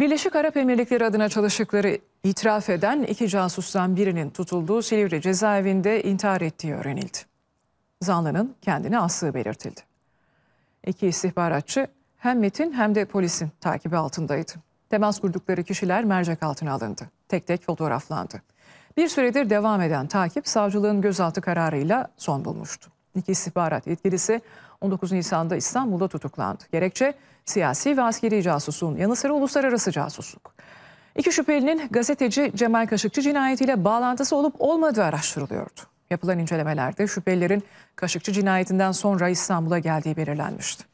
Birleşik Arap Emirlikleri adına çalıştıkları itiraf eden iki casustan birinin tutulduğu Silivri cezaevinde intihar ettiği öğrenildi. Zanlının kendini astığı belirtildi. İki istihbaratçı hem MIT'in hem de polisin takibi altındaydı. Temas kurdukları kişiler mercek altına alındı. Tek tek fotoğraflandı. Bir süredir devam eden takip savcılığın gözaltı kararıyla son bulmuştu. İki istihbarat yetkilisi 19 Nisan'da İstanbul'da tutuklandı. Gerekçe siyasi ve askeri casusun yanı sıra uluslararası casusluk. İki şüphelinin gazeteci Cemal Kaşıkçı cinayetiyle bağlantısı olup olmadığı araştırılıyordu. Yapılan incelemelerde şüphelilerin Kaşıkçı cinayetinden sonra İstanbul'a geldiği belirlenmişti.